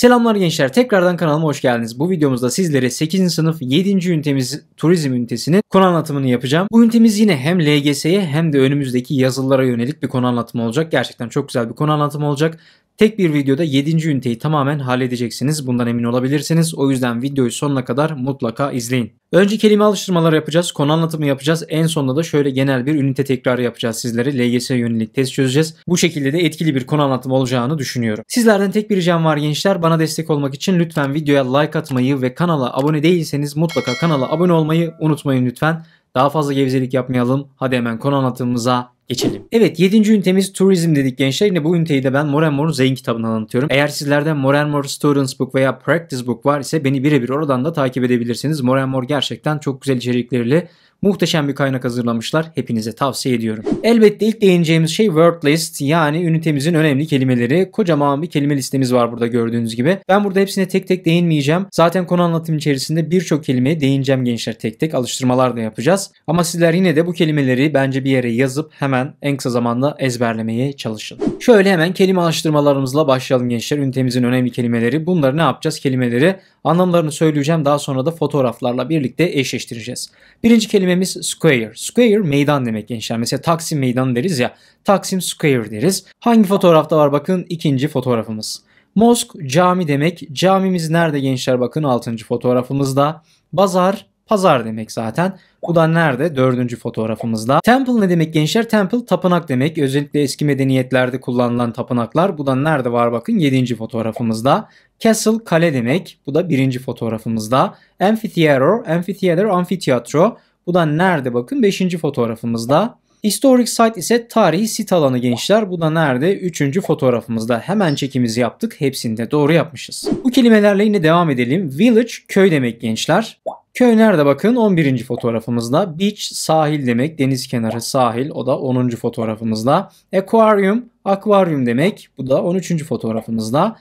Selamlar gençler tekrardan kanalıma hoş geldiniz. Bu videomuzda sizlere 8. sınıf 7. ünitemiz turizm ünitesinin konu anlatımını yapacağım. Bu ünitemiz yine hem LGS'ye hem de önümüzdeki yazılara yönelik bir konu anlatımı olacak. Gerçekten çok güzel bir konu anlatımı olacak. Tek bir videoda 7. üniteyi tamamen halledeceksiniz. Bundan emin olabilirsiniz. O yüzden videoyu sonuna kadar mutlaka izleyin. Önce kelime alıştırmaları yapacağız, konu anlatımı yapacağız. En sonunda da şöyle genel bir ünite tekrarı yapacağız sizlere. LGS'ye yönelik test çözeceğiz. Bu şekilde de etkili bir konu anlatımı olacağını düşünüyorum. Sizlerden tek bir ricam var gençler. Bana destek olmak için lütfen videoya like atmayı ve kanala abone değilseniz mutlaka kanala abone olmayı unutmayın lütfen. Daha fazla gevzelik yapmayalım. Hadi hemen konu anlatımımıza geçelim. Evet 7. ünitemiz turizm dedik gençler. Yine bu üniteyi de ben Moran Mor'un Zeyn kitabından anlatıyorum. Eğer sizlerden Moran Mor Students Book veya Practice Book var ise beni birebir oradan da takip edebilirsiniz. Moran Mor gerçekten çok güzel içerikleriyle Muhteşem bir kaynak hazırlamışlar. Hepinize tavsiye ediyorum. Elbette ilk değineceğimiz şey word list yani ünitemizin önemli kelimeleri. Kocaman bir kelime listemiz var burada gördüğünüz gibi. Ben burada hepsine tek tek değinmeyeceğim. Zaten konu anlatım içerisinde birçok kelimeye değineceğim gençler tek tek. Alıştırmalar da yapacağız. Ama sizler yine de bu kelimeleri bence bir yere yazıp hemen hemen en kısa zamanda ezberlemeye çalışın. Şöyle hemen kelime alıştırmalarımızla başlayalım gençler. Ünitemizin önemli kelimeleri. Bunları ne yapacağız? Kelimeleri anlamlarını söyleyeceğim. Daha sonra da fotoğraflarla birlikte eşleştireceğiz. Birinci kelimemiz square. Square meydan demek gençler. Mesela Taksim Meydanı deriz ya. Taksim Square deriz. Hangi fotoğrafta var bakın? ikinci fotoğrafımız. Mosk cami demek. Camimiz nerede gençler bakın altıncı fotoğrafımızda. Bazar Pazar demek zaten. Bu da nerede? Dördüncü fotoğrafımızda. Temple ne demek gençler? Temple tapınak demek. Özellikle eski medeniyetlerde kullanılan tapınaklar. Bu da nerede var bakın? Yedinci fotoğrafımızda. Castle kale demek. Bu da birinci fotoğrafımızda. Amphitheater, amphitheater, amfiteyatro. Bu da nerede bakın? Beşinci fotoğrafımızda. Historic Site ise tarihi sit alanı gençler. Bu da nerede? Üçüncü fotoğrafımızda hemen çekimizi yaptık. Hepsini de doğru yapmışız. Bu kelimelerle yine devam edelim. Village köy demek gençler. Köy nerede bakın? 11. fotoğrafımızda. Beach sahil demek. Deniz kenarı sahil. O da 10. fotoğrafımızda. Aquarium akvaryum demek. Bu da 13. fotoğrafımızda.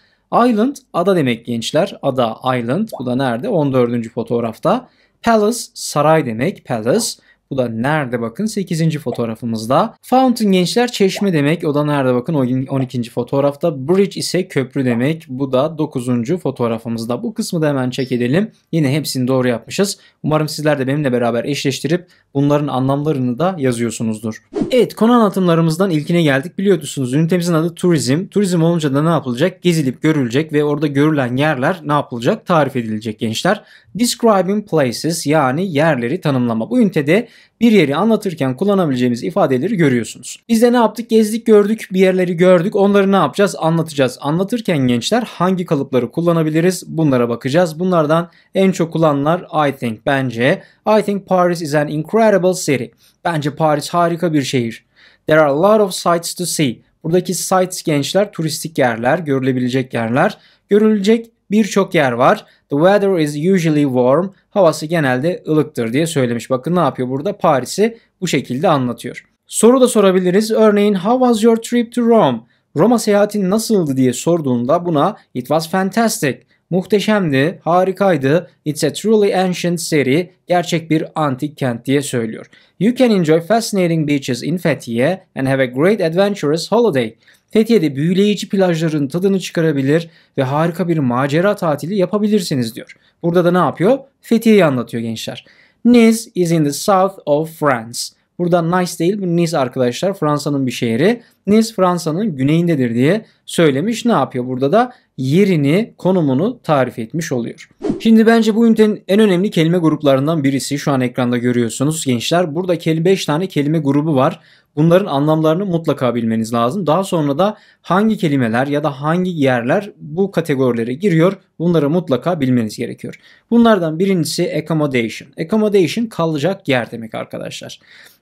Island ada demek gençler. Ada island. Bu da nerede? 14. fotoğrafta. Palace saray demek. Palace. Bu da nerede bakın 8. fotoğrafımızda. Fountain gençler çeşme demek. O da nerede bakın 12. fotoğrafta. Bridge ise köprü demek. Bu da 9. fotoğrafımızda. Bu kısmı da hemen çek edelim. Yine hepsini doğru yapmışız. Umarım sizler de benimle beraber eşleştirip bunların anlamlarını da yazıyorsunuzdur. Evet konu anlatımlarımızdan ilkine geldik. Biliyorsunuz ünitemizin adı turizm. Turizm olunca da ne yapılacak? Gezilip görülecek ve orada görülen yerler ne yapılacak? Tarif edilecek gençler. Describing places yani yerleri tanımlama. Bu ünitede bir yeri anlatırken kullanabileceğimiz ifadeleri görüyorsunuz. Biz de ne yaptık? Gezdik gördük, bir yerleri gördük. Onları ne yapacağız? Anlatacağız. Anlatırken gençler hangi kalıpları kullanabiliriz? Bunlara bakacağız. Bunlardan en çok kullanılanlar I think bence. I think Paris is an incredible city. Bence Paris harika bir şehir. There are a lot of sights to see. Buradaki sights gençler turistik yerler, görülebilecek yerler. Görülecek birçok yer var. The weather is usually warm. Havası genelde ılıktır diye söylemiş. Bakın ne yapıyor burada? Paris'i bu şekilde anlatıyor. Soru da sorabiliriz. Örneğin how was your trip to Rome? Roma seyahatin nasıldı diye sorduğunda buna it was fantastic. Muhteşemdi, harikaydı. It's a truly ancient city. Gerçek bir antik kent diye söylüyor. You can enjoy fascinating beaches in Fethiye and have a great adventurous holiday. Fethiye'de büyüleyici plajların tadını çıkarabilir ve harika bir macera tatili yapabilirsiniz diyor. Burada da ne yapıyor? Fethiye'yi anlatıyor gençler. Nice is in the south of France. Burada Nice değil bu Nice arkadaşlar Fransa'nın bir şehri. Nice Fransa'nın güneyindedir diye söylemiş. Ne yapıyor burada da? Yerini, konumunu tarif etmiş oluyor. Şimdi bence bu ünitenin en önemli kelime gruplarından birisi. Şu an ekranda görüyorsunuz gençler. Burada 5 tane kelime grubu var. Bunların anlamlarını mutlaka bilmeniz lazım. Daha sonra da hangi kelimeler ya da hangi yerler bu kategorilere giriyor bunları mutlaka bilmeniz gerekiyor. Bunlardan birincisi accommodation. Accommodation kalacak yer demek arkadaşlar.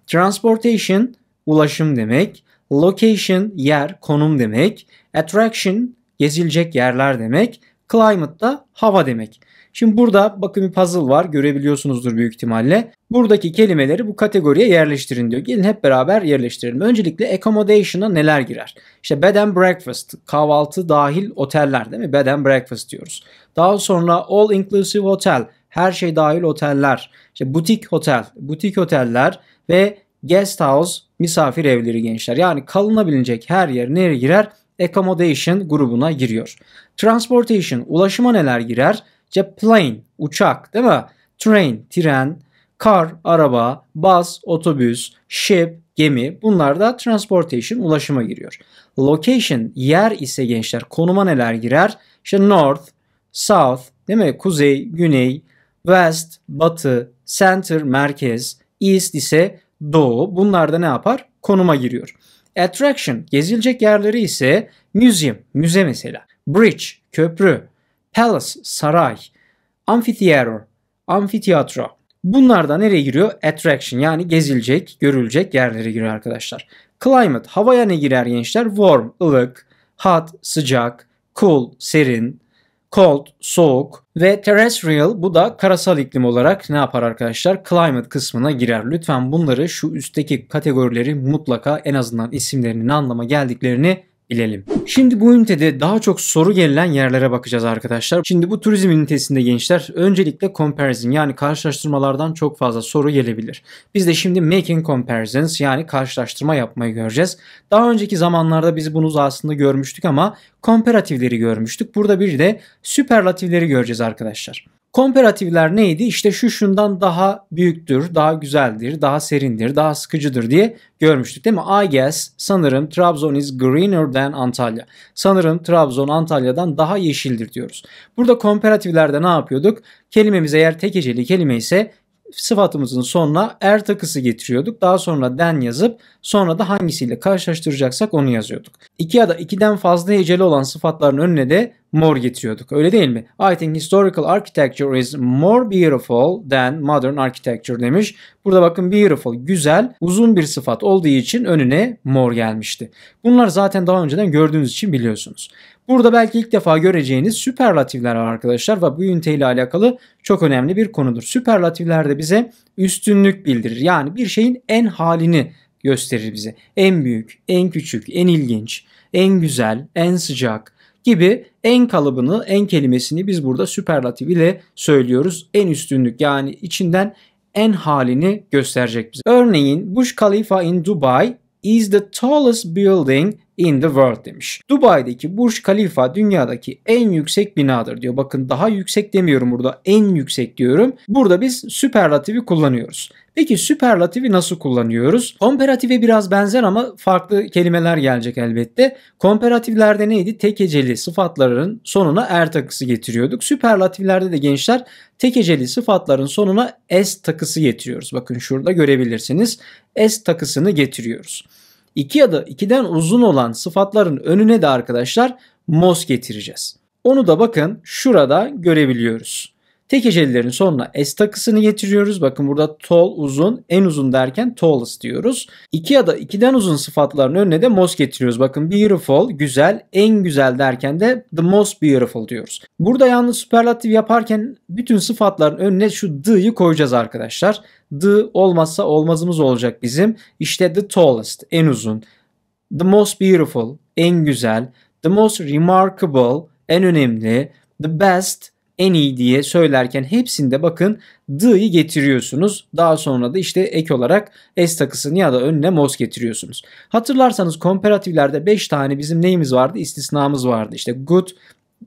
Transportation ulaşım demek. Location yer, konum demek. Attraction gezilecek yerler demek. Climate da hava demek. Şimdi burada bakın bir puzzle var görebiliyorsunuzdur büyük ihtimalle. Buradaki kelimeleri bu kategoriye yerleştirin diyor. Gelin hep beraber yerleştirelim. Öncelikle accommodation'a neler girer? İşte bed and breakfast, kahvaltı dahil oteller değil mi? Bed and breakfast diyoruz. Daha sonra all inclusive hotel, her şey dahil oteller. İşte butik hotel butik oteller, ve guest house misafir evleri gençler. Yani kalınabilecek her yer nereye girer? Accommodation grubuna giriyor. Transportation ulaşıma neler girer? İşte plane uçak değil mi? Train tren, car araba, bus otobüs, ship gemi bunlar da transportation ulaşıma giriyor. Location yer ise gençler konuma neler girer? İşte north, south değil mi? Kuzey, güney, west, batı, center merkez, East ise doğu. Bunlar da ne yapar? Konuma giriyor. Attraction gezilecek yerleri ise museum, müze mesela. Bridge, köprü. Palace, saray. Amphitheater, amfiteyatro. Bunlar da nereye giriyor? Attraction yani gezilecek, görülecek yerlere giriyor arkadaşlar. Climate, havaya ne girer gençler? Warm, ılık. Hot, sıcak. Cool, serin cold, soğuk ve terrestrial bu da karasal iklim olarak ne yapar arkadaşlar? Climate kısmına girer. Lütfen bunları şu üstteki kategorileri mutlaka en azından isimlerinin anlama geldiklerini bilelim. Şimdi bu ünitede daha çok soru gelen yerlere bakacağız arkadaşlar. Şimdi bu turizm ünitesinde gençler öncelikle comparison yani karşılaştırmalardan çok fazla soru gelebilir. Biz de şimdi making comparisons yani karşılaştırma yapmayı göreceğiz. Daha önceki zamanlarda biz bunu aslında görmüştük ama komparatifleri görmüştük. Burada bir de süperlatifleri göreceğiz arkadaşlar. Komperatifler neydi? İşte şu şundan daha büyüktür, daha güzeldir, daha serindir, daha sıkıcıdır diye görmüştük değil mi? I guess sanırım Trabzon is greener than Antalya. Sanırım Trabzon Antalya'dan daha yeşildir diyoruz. Burada komperatiflerde ne yapıyorduk? Kelimemiz eğer tek heceli kelime ise sıfatımızın sonuna er takısı getiriyorduk. Daha sonra den yazıp sonra da hangisiyle karşılaştıracaksak onu yazıyorduk. İki ya da ikiden fazla heceli olan sıfatların önüne de more getiriyorduk. Öyle değil mi? I think historical architecture is more beautiful than modern architecture demiş. Burada bakın beautiful güzel uzun bir sıfat olduğu için önüne more gelmişti. Bunlar zaten daha önceden gördüğünüz için biliyorsunuz. Burada belki ilk defa göreceğiniz süperlatifler var arkadaşlar ve bu ünite alakalı çok önemli bir konudur. Süperlatifler de bize üstünlük bildirir. Yani bir şeyin en halini gösterir bize. En büyük, en küçük, en ilginç, en güzel, en sıcak gibi en kalıbını, en kelimesini biz burada süperlatif ile söylüyoruz. En üstünlük yani içinden en halini gösterecek bize. Örneğin Bush Khalifa in Dubai is the tallest building in the world demiş. Dubai'deki Burj Khalifa dünyadaki en yüksek binadır diyor. Bakın daha yüksek demiyorum burada en yüksek diyorum. Burada biz süperlatifi kullanıyoruz. Peki süperlatifi nasıl kullanıyoruz? Komperatife biraz benzer ama farklı kelimeler gelecek elbette. Komperatiflerde neydi? Tek heceli sıfatların sonuna er takısı getiriyorduk. Süperlatiflerde de gençler tek heceli sıfatların sonuna s takısı getiriyoruz. Bakın şurada görebilirsiniz. S takısını getiriyoruz. İki ya da ikiden uzun olan sıfatların önüne de arkadaşlar mos getireceğiz. Onu da bakın şurada görebiliyoruz. Tek hecelerin sonuna S takısını getiriyoruz. Bakın burada tall uzun, en uzun derken tallest diyoruz. İki ya da 2'den uzun sıfatların önüne de most getiriyoruz. Bakın beautiful, güzel, en güzel derken de the most beautiful diyoruz. Burada yalnız süperlatif yaparken bütün sıfatların önüne şu the'yı koyacağız arkadaşlar. The olmazsa olmazımız olacak bizim. İşte the tallest, en uzun. The most beautiful, en güzel. The most remarkable, en önemli. The best, en iyi diye söylerken hepsinde bakın d'yi getiriyorsunuz. Daha sonra da işte ek olarak s takısını ya da önüne mos getiriyorsunuz. Hatırlarsanız komparatiflerde 5 tane bizim neyimiz vardı? İstisnamız vardı. İşte good,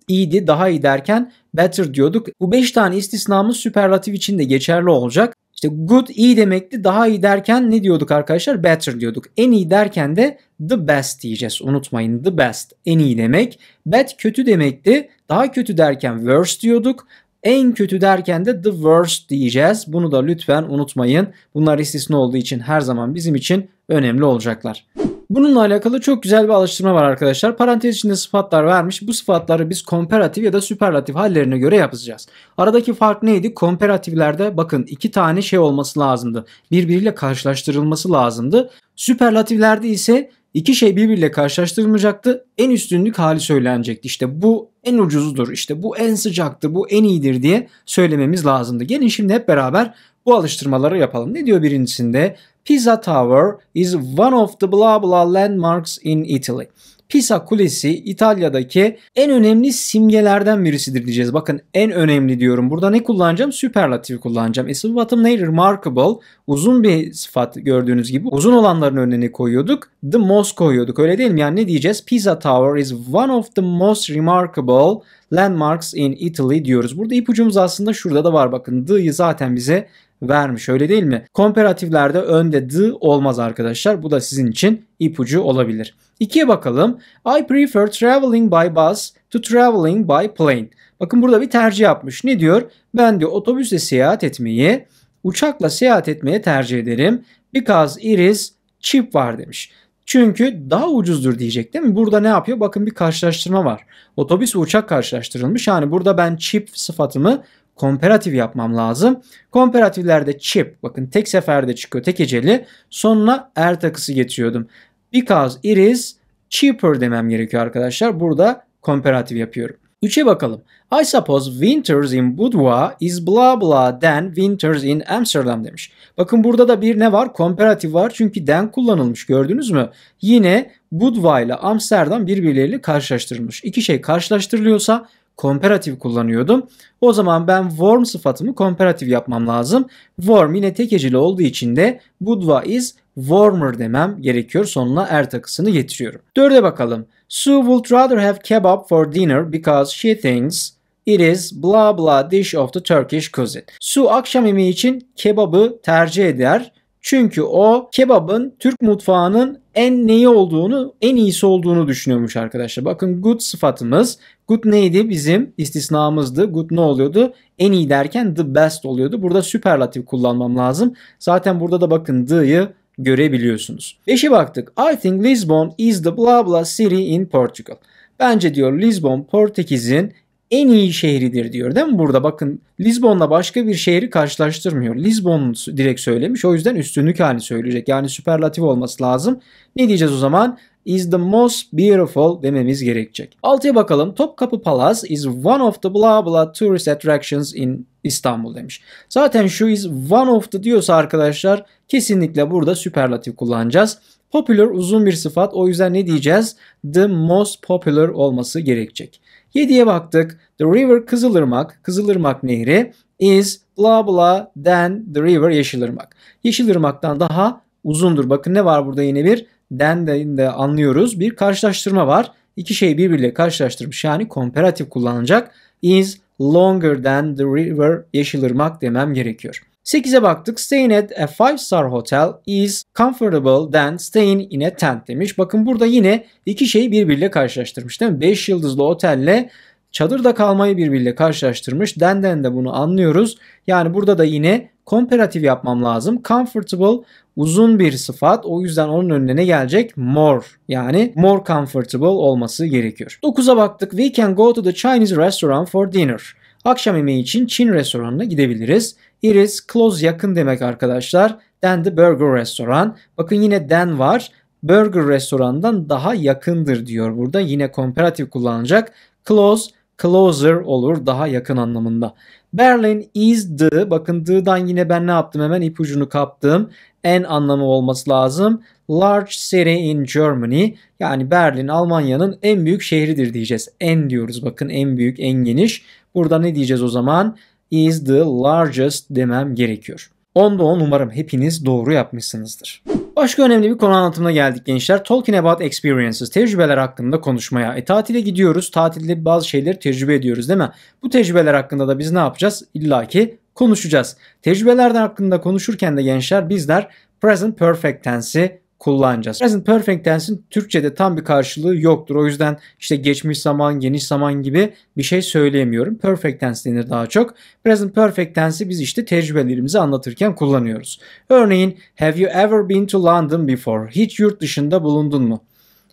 iyiydi, daha iyi derken better diyorduk. Bu 5 tane istisnamız süperlatif için de geçerli olacak. İşte good iyi demekti. Daha iyi derken ne diyorduk arkadaşlar? Better diyorduk. En iyi derken de the best diyeceğiz. Unutmayın the best en iyi demek. Bad kötü demekti. Daha kötü derken worst diyorduk. En kötü derken de the worst diyeceğiz. Bunu da lütfen unutmayın. Bunlar istisna olduğu için her zaman bizim için önemli olacaklar. Bununla alakalı çok güzel bir alıştırma var arkadaşlar. Parantez içinde sıfatlar vermiş. Bu sıfatları biz komparatif ya da süperlatif hallerine göre yapacağız. Aradaki fark neydi? Komparatiflerde bakın iki tane şey olması lazımdı. Birbiriyle karşılaştırılması lazımdı. Süperlatiflerde ise İki şey birbiriyle karşılaştırılmayacaktı. En üstünlük hali söylenecekti. İşte bu en ucuzudur, işte bu en sıcaktır, bu en iyidir diye söylememiz lazımdı. Gelin şimdi hep beraber bu alıştırmaları yapalım. Ne diyor birincisinde? Pizza Tower is one of the blah blah landmarks in Italy. Pisa Kulesi İtalya'daki en önemli simgelerden birisidir diyeceğiz. Bakın en önemli diyorum. Burada ne kullanacağım? Süperlatif kullanacağım. E sıfatım ne? Remarkable. Uzun bir sıfat gördüğünüz gibi. Uzun olanların önüne koyuyorduk. The most koyuyorduk. Öyle değil mi? Yani ne diyeceğiz? Pisa Tower is one of the most remarkable landmarks in Italy diyoruz. Burada ipucumuz aslında şurada da var. Bakın the'yi zaten bize vermiş öyle değil mi? Komperatiflerde önde the olmaz arkadaşlar. Bu da sizin için ipucu olabilir. İkiye bakalım. I prefer traveling by bus to traveling by plane. Bakın burada bir tercih yapmış. Ne diyor? Ben diyor otobüsle seyahat etmeyi uçakla seyahat etmeye tercih ederim. Because it is cheap var demiş. Çünkü daha ucuzdur diyecek değil mi? Burada ne yapıyor? Bakın bir karşılaştırma var. Otobüs ve uçak karşılaştırılmış. Yani burada ben cheap sıfatımı komperatif yapmam lazım. Komperatiflerde chip bakın tek seferde çıkıyor tek eceli sonuna er takısı getiriyordum. Because it is cheaper demem gerekiyor arkadaşlar. Burada komperatif yapıyorum. Üçe bakalım. I suppose winters in Budva is blah blah than winters in Amsterdam demiş. Bakın burada da bir ne var? Komparatif var çünkü than kullanılmış gördünüz mü? Yine Budva ile Amsterdam birbirleriyle karşılaştırılmış. İki şey karşılaştırılıyorsa komperatif kullanıyordum. O zaman ben warm sıfatımı komperatif yapmam lazım. Warm yine tek heceli olduğu için de Budva is warmer demem gerekiyor. Sonuna er takısını getiriyorum. Dörde bakalım. Sue would rather have kebab for dinner because she thinks It is blah blah dish of the Turkish cuisine. Sue akşam yemeği için kebabı tercih eder. Çünkü o kebabın Türk mutfağının en neyi olduğunu, en iyisi olduğunu düşünüyormuş arkadaşlar. Bakın good sıfatımız. Good neydi bizim? istisnamızdı. Good ne oluyordu? En iyi derken the best oluyordu. Burada süperlatif kullanmam lazım. Zaten burada da bakın the'yı görebiliyorsunuz. Beşi baktık. I think Lisbon is the blah blah city in Portugal. Bence diyor Lisbon Portekiz'in en iyi şehridir diyor değil mi burada? Bakın Lisbon'la başka bir şehri karşılaştırmıyor. Lisbon direkt söylemiş. O yüzden üstünlük hali söyleyecek. Yani süperlatif olması lazım. Ne diyeceğiz o zaman? is the most beautiful dememiz gerekecek. Altıya bakalım. Topkapı Palace is one of the blah blah tourist attractions in İstanbul demiş. Zaten şu is one of the diyorsa arkadaşlar kesinlikle burada süperlatif kullanacağız. Popular uzun bir sıfat o yüzden ne diyeceğiz? The most popular olması gerekecek. 7'ye baktık. The river Kızılırmak, Kızılırmak Nehri is bla bla than the river Yeşilırmak. Yeşilırmak'tan daha uzundur. Bakın ne var burada yine bir than de, de anlıyoruz. Bir karşılaştırma var. İki şeyi birbiriyle karşılaştırmış yani komparatif kullanacak. Is longer than the river Yeşilırmak demem gerekiyor. 8'e baktık. Staying at a 5 star hotel is comfortable than staying in a tent demiş. Bakın burada yine iki şeyi birbiriyle karşılaştırmış değil mi? 5 yıldızlı otelle çadırda kalmayı birbiriyle karşılaştırmış. Denden de bunu anlıyoruz. Yani burada da yine komparatif yapmam lazım. Comfortable uzun bir sıfat. O yüzden onun önüne ne gelecek? More. Yani more comfortable olması gerekiyor. 9'a baktık. We can go to the Chinese restaurant for dinner. Akşam yemeği için Çin restoranına gidebiliriz. It is close yakın demek arkadaşlar. Den the burger restaurant. Bakın yine den var. Burger restorandan daha yakındır diyor burada. Yine comparative kullanacak. Close, closer olur daha yakın anlamında. Berlin is the bakın the'dan yine ben ne yaptım hemen ipucunu kaptım. En anlamı olması lazım. Large city in Germany yani Berlin Almanya'nın en büyük şehridir diyeceğiz. En diyoruz bakın en büyük en geniş. Burada ne diyeceğiz o zaman? Is the largest demem gerekiyor. Onda 10 umarım hepiniz doğru yapmışsınızdır. Başka önemli bir konu anlatımına geldik gençler. Talking about experiences, tecrübeler hakkında konuşmaya. E tatile gidiyoruz, tatilde bazı şeyleri tecrübe ediyoruz değil mi? Bu tecrübeler hakkında da biz ne yapacağız? İlla ki konuşacağız. tecrübelerden hakkında konuşurken de gençler bizler present perfect tense'i kullanacağız. Present Perfect Tense'in Türkçe'de tam bir karşılığı yoktur. O yüzden işte geçmiş zaman, geniş zaman gibi bir şey söyleyemiyorum. Perfect Tense denir daha çok. Present Perfect Tense'i biz işte tecrübelerimizi anlatırken kullanıyoruz. Örneğin Have you ever been to London before? Hiç yurt dışında bulundun mu?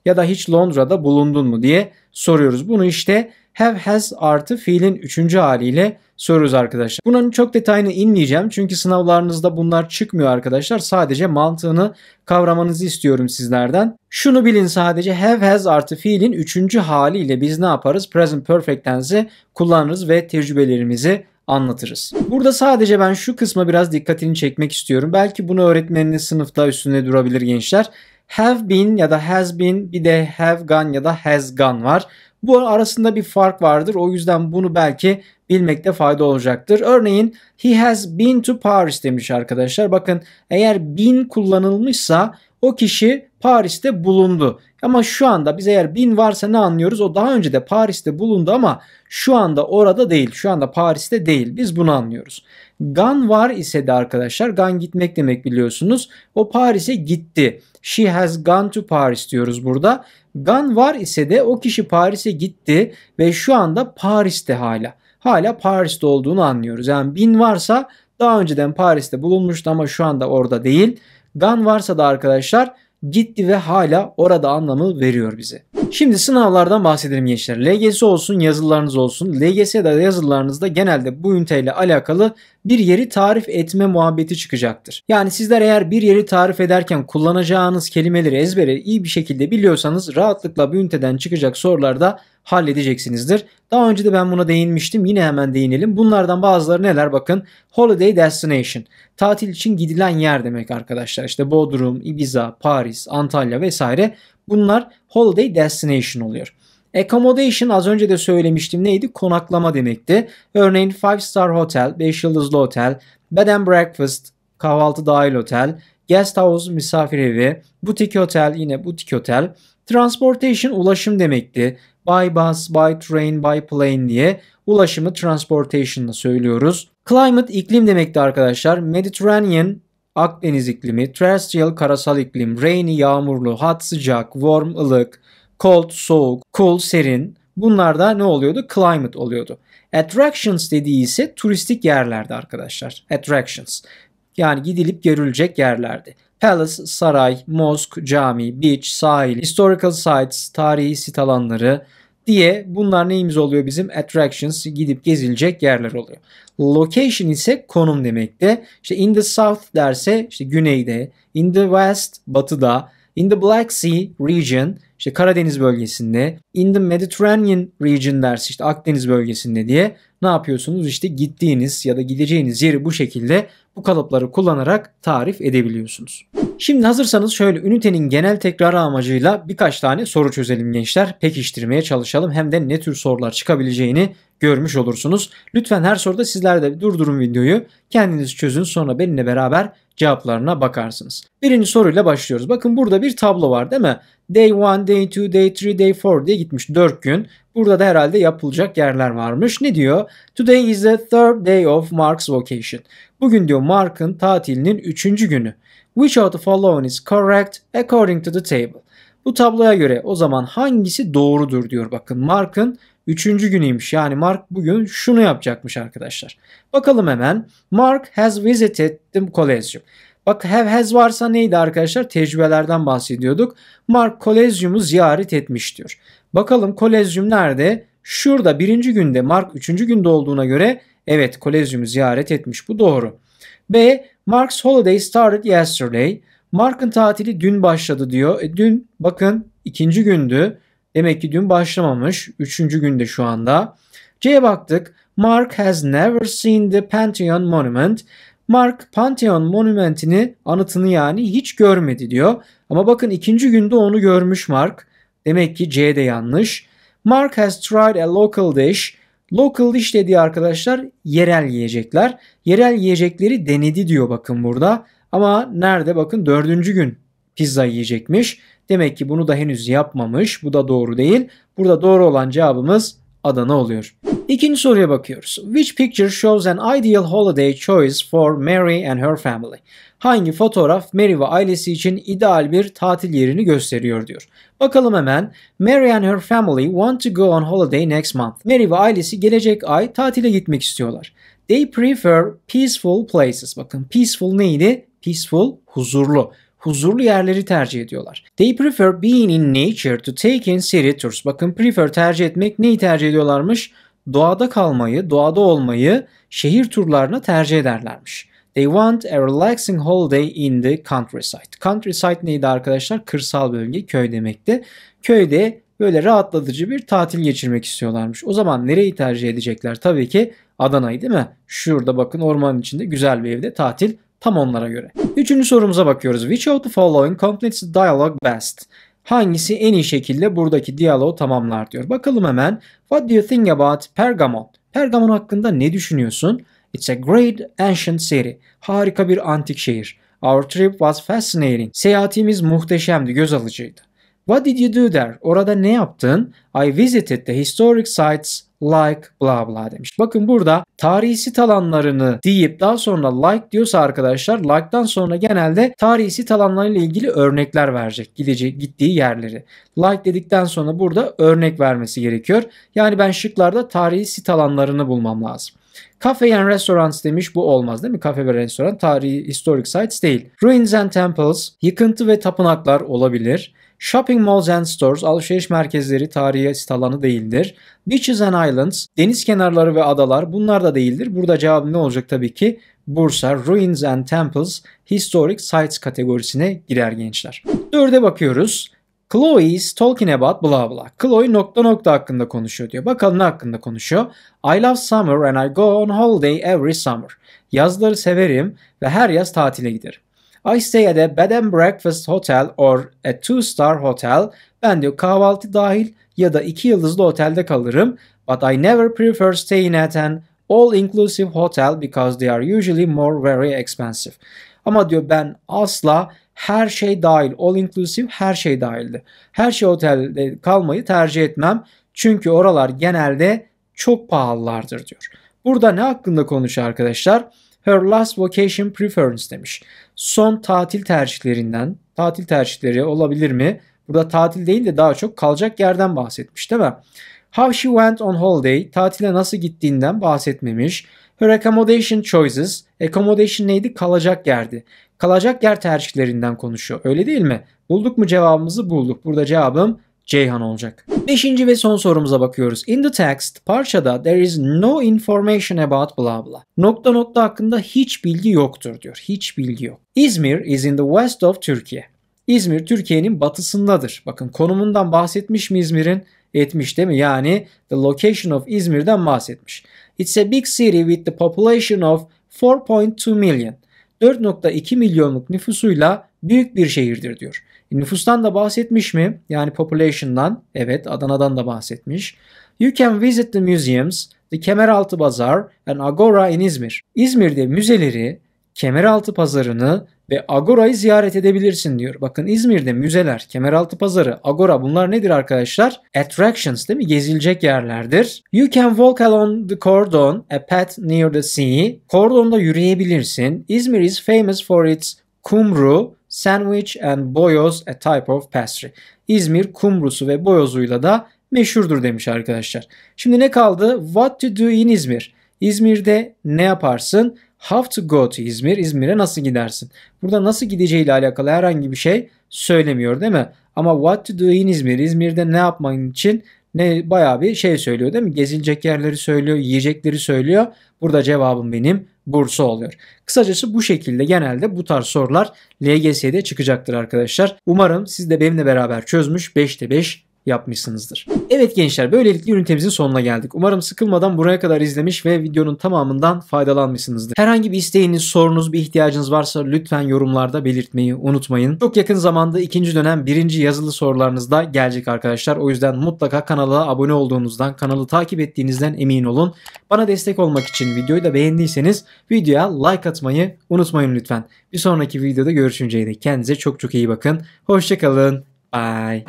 Ya da hiç Londra'da bulundun mu diye soruyoruz. Bunu işte have has artı fiilin üçüncü haliyle soruyoruz arkadaşlar. Bunun çok detayını inmeyeceğim çünkü sınavlarınızda bunlar çıkmıyor arkadaşlar. Sadece mantığını kavramanızı istiyorum sizlerden. Şunu bilin sadece have has artı fiilin üçüncü haliyle biz ne yaparız? Present perfect tense'i kullanırız ve tecrübelerimizi anlatırız. Burada sadece ben şu kısma biraz dikkatini çekmek istiyorum. Belki bunu öğretmeniniz sınıfta üstünde durabilir gençler. Have been ya da has been bir de have gone ya da has gone var. Bu arasında bir fark vardır. O yüzden bunu belki bilmekte fayda olacaktır. Örneğin he has been to Paris demiş arkadaşlar. Bakın eğer been kullanılmışsa o kişi Paris'te bulundu. Ama şu anda biz eğer bin varsa ne anlıyoruz? O daha önce de Paris'te bulundu ama şu anda orada değil. Şu anda Paris'te değil. Biz bunu anlıyoruz. Gan var ise de arkadaşlar gan gitmek demek biliyorsunuz. O Paris'e gitti. She has gone to Paris diyoruz burada. Gan var ise de o kişi Paris'e gitti ve şu anda Paris'te hala. Hala Paris'te olduğunu anlıyoruz. Yani bin varsa daha önceden Paris'te bulunmuştu ama şu anda orada değil. Gan varsa da arkadaşlar gitti ve hala orada anlamı veriyor bize. Şimdi sınavlardan bahsedelim gençler. LGS olsun yazılarınız olsun. LGS'de yazılarınızda genelde bu üniteyle alakalı bir yeri tarif etme muhabbeti çıkacaktır. Yani sizler eğer bir yeri tarif ederken kullanacağınız kelimeleri ezbere iyi bir şekilde biliyorsanız rahatlıkla bu üniteden çıkacak sorularda halledeceksinizdir. Daha önce de ben buna değinmiştim. Yine hemen değinelim. Bunlardan bazıları neler bakın. Holiday destination. Tatil için gidilen yer demek arkadaşlar. İşte Bodrum, Ibiza, Paris, Antalya vesaire. Bunlar holiday destination oluyor. Accommodation az önce de söylemiştim neydi? Konaklama demekti. Örneğin 5 star hotel, 5 yıldızlı otel, bed and breakfast, kahvaltı dahil otel, guest house misafir evi, butik otel yine butik otel, transportation ulaşım demekti. By bus, by train, by plane diye ulaşımı transportation'la söylüyoruz. Climate iklim demekti arkadaşlar. Mediterranean Akdeniz iklimi, terrestrial karasal iklim, rainy yağmurlu, hot sıcak, warm ılık, cold soğuk, cool serin. Bunlar da ne oluyordu? Climate oluyordu. Attractions dediği ise turistik yerlerdi arkadaşlar. Attractions. Yani gidilip görülecek yerlerdi. Palace, saray, mosk cami, beach, sahil, historical sites, tarihi sit alanları, diye bunlar neyimiz oluyor bizim? Attractions gidip gezilecek yerler oluyor. Location ise konum demekte. İşte in the south derse işte güneyde, in the west batıda, in the Black Sea region işte Karadeniz bölgesinde, in the Mediterranean region derse işte Akdeniz bölgesinde diye ne yapıyorsunuz? İşte gittiğiniz ya da gideceğiniz yeri bu şekilde bu kalıpları kullanarak tarif edebiliyorsunuz. Şimdi hazırsanız şöyle ünitenin genel tekrar amacıyla birkaç tane soru çözelim gençler. Pekiştirmeye çalışalım hem de ne tür sorular çıkabileceğini görmüş olursunuz. Lütfen her soruda sizler de durdurun videoyu. Kendiniz çözün sonra benimle beraber cevaplarına bakarsınız. Birinci soruyla başlıyoruz. Bakın burada bir tablo var değil mi? Day 1, day 2, day 3, day 4 diye gitmiş 4 gün. Burada da herhalde yapılacak yerler varmış. Ne diyor? Today is the third day of Mark's vacation. Bugün diyor Mark'ın tatilinin 3. günü. Which of the following is correct according to the table? Bu tabloya göre o zaman hangisi doğrudur diyor. Bakın Mark'ın 3. günüymüş. Yani Mark bugün şunu yapacakmış arkadaşlar. Bakalım hemen. Mark has visited the Colosseum. Bak have has varsa neydi arkadaşlar? Tecrübelerden bahsediyorduk. Mark Kolezyum'u ziyaret etmiş diyor. Bakalım Kolezyum nerede? Şurada birinci günde Mark üçüncü günde olduğuna göre evet Kolezyum'u ziyaret etmiş. Bu doğru. B. Mark's holiday started yesterday. Mark'ın tatili dün başladı diyor. E, dün bakın ikinci gündü. Demek ki dün başlamamış. Üçüncü günde şu anda. C'ye baktık. Mark has never seen the Pantheon Monument. Mark Pantheon Monument'ini anıtını yani hiç görmedi diyor. Ama bakın ikinci günde onu görmüş Mark. Demek ki C de yanlış. Mark has tried a local dish. Local dish dediği arkadaşlar yerel yiyecekler. Yerel yiyecekleri denedi diyor bakın burada. Ama nerede bakın dördüncü gün pizza yiyecekmiş. Demek ki bunu da henüz yapmamış. Bu da doğru değil. Burada doğru olan cevabımız Adana oluyor. İkinci soruya bakıyoruz. Which picture shows an ideal holiday choice for Mary and her family? Hangi fotoğraf Mary ve ailesi için ideal bir tatil yerini gösteriyor diyor. Bakalım hemen. Mary and her family want to go on holiday next month. Mary ve ailesi gelecek ay tatile gitmek istiyorlar. They prefer peaceful places. Bakın peaceful neydi? Peaceful, huzurlu huzurlu yerleri tercih ediyorlar. They prefer being in nature to taking city tours. Bakın prefer tercih etmek neyi tercih ediyorlarmış? doğada kalmayı, doğada olmayı şehir turlarına tercih ederlermiş. They want a relaxing holiday in the countryside. Countryside neydi arkadaşlar? Kırsal bölge, köy demekti. Köyde böyle rahatlatıcı bir tatil geçirmek istiyorlarmış. O zaman nereyi tercih edecekler? Tabii ki Adana'yı değil mi? Şurada bakın ormanın içinde güzel bir evde tatil tam onlara göre. Üçüncü sorumuza bakıyoruz. Which of the following completes the dialogue best? Hangisi en iyi şekilde buradaki diyaloğu tamamlar diyor. Bakalım hemen. What do you think about Pergamon? Pergamon hakkında ne düşünüyorsun? It's a great ancient city. Harika bir antik şehir. Our trip was fascinating. Seyahatimiz muhteşemdi, göz alıcıydı. What did you do there? Orada ne yaptın? I visited the historic sites like bla bla demiş. Bakın burada tarihi sit alanlarını deyip daha sonra like diyorsa arkadaşlar like'dan sonra genelde tarihi sit alanlarıyla ilgili örnekler verecek. Gideci, gittiği yerleri. Like dedikten sonra burada örnek vermesi gerekiyor. Yani ben şıklarda tarihi sit alanlarını bulmam lazım. Cafe and Restaurants demiş bu olmaz değil mi? Kafe ve restoran tarihi historic sites değil. Ruins and Temples yıkıntı ve tapınaklar olabilir. Shopping malls and stores alışveriş merkezleri tarihi sit alanı değildir. Beaches and islands deniz kenarları ve adalar bunlar da değildir. Burada cevap ne olacak tabii ki? Bursa Ruins and Temples Historic Sites kategorisine girer gençler. Dörde bakıyoruz. Chloe is talking about blah blah. Chloe nokta nokta hakkında konuşuyor diyor. Bakalım ne hakkında konuşuyor. I love summer and I go on holiday every summer. Yazları severim ve her yaz tatile giderim. I stay at a bed and breakfast hotel or a two star hotel. Ben diyor kahvaltı dahil ya da iki yıldızlı otelde kalırım. But I never prefer staying at an all-inclusive hotel because they are usually more very expensive. Ama diyor ben asla her şey dahil, all inclusive her şey dahildi. Her şey otelde kalmayı tercih etmem çünkü oralar genelde çok pahalılardır diyor. Burada ne hakkında konuşuyor arkadaşlar? Her last vacation preference demiş. Son tatil tercihlerinden, tatil tercihleri olabilir mi? Burada tatil değil de daha çok kalacak yerden bahsetmiş değil mi? How she went on holiday, tatile nasıl gittiğinden bahsetmemiş. Her accommodation choices. Accommodation neydi? Kalacak yerdi. Kalacak yer tercihlerinden konuşuyor. Öyle değil mi? Bulduk mu cevabımızı? Bulduk. Burada cevabım Ceyhan olacak. Beşinci ve son sorumuza bakıyoruz. In the text parçada there is no information about blah blah. Nokta nokta hakkında hiç bilgi yoktur diyor. Hiç bilgi yok. İzmir is in the west of Türkiye. İzmir Türkiye'nin batısındadır. Bakın konumundan bahsetmiş mi İzmir'in? Etmiş değil mi? Yani the location of İzmir'den bahsetmiş. It's a big city with the population of 4.2 million. 4.2 milyonluk nüfusuyla büyük bir şehirdir diyor. E, nüfustan da bahsetmiş mi? Yani population'dan. Evet Adana'dan da bahsetmiş. You can visit the museums, the Kemeraltı Bazar and Agora in İzmir. İzmir'de müzeleri, Kemeraltı Pazarı'nı ve Agora'yı ziyaret edebilirsin diyor. Bakın İzmir'de müzeler, Kemeraltı Pazarı, Agora bunlar nedir arkadaşlar? Attractions değil mi? Gezilecek yerlerdir. You can walk along the cordon, a path near the sea. Cordon'da yürüyebilirsin. İzmir is famous for its kumru, sandwich and boyoz, a type of pastry. İzmir kumrusu ve boyozuyla da meşhurdur demiş arkadaşlar. Şimdi ne kaldı? What to do in İzmir? İzmir'de ne yaparsın? How to go to İzmir, İzmir'e nasıl gidersin? Burada nasıl gideceği ile alakalı herhangi bir şey söylemiyor değil mi? Ama what to do in İzmir, İzmir'de ne yapman için ne bayağı bir şey söylüyor değil mi? Gezilecek yerleri söylüyor, yiyecekleri söylüyor. Burada cevabım benim Bursa oluyor. Kısacası bu şekilde genelde bu tarz sorular LGS'de çıkacaktır arkadaşlar. Umarım siz de benimle beraber çözmüş 5'te 5 yapmışsınızdır. Evet gençler böylelikle ünitemizin sonuna geldik. Umarım sıkılmadan buraya kadar izlemiş ve videonun tamamından faydalanmışsınızdır. Herhangi bir isteğiniz, sorunuz, bir ihtiyacınız varsa lütfen yorumlarda belirtmeyi unutmayın. Çok yakın zamanda ikinci dönem birinci yazılı sorularınız da gelecek arkadaşlar. O yüzden mutlaka kanala abone olduğunuzdan, kanalı takip ettiğinizden emin olun. Bana destek olmak için videoyu da beğendiyseniz videoya like atmayı unutmayın lütfen. Bir sonraki videoda görüşünceye dek kendinize çok çok iyi bakın. Hoşçakalın. Bye.